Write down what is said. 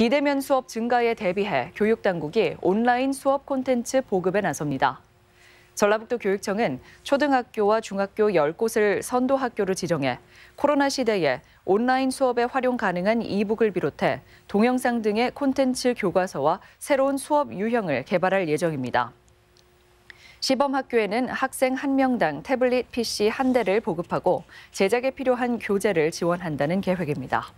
비대면 수업 증가에 대비해 교육당국이 온라인 수업 콘텐츠 보급에 나섭니다. 전라북도 교육청은 초등학교와 중학교 10곳을 선도학교로 지정해 코로나 시대에 온라인 수업에 활용 가능한 이북을 비롯해 동영상 등의 콘텐츠 교과서와 새로운 수업 유형을 개발할 예정입니다. 시범학교에는 학생 한명당 태블릿 PC 한대를 보급하고 제작에 필요한 교재를 지원한다는 계획입니다.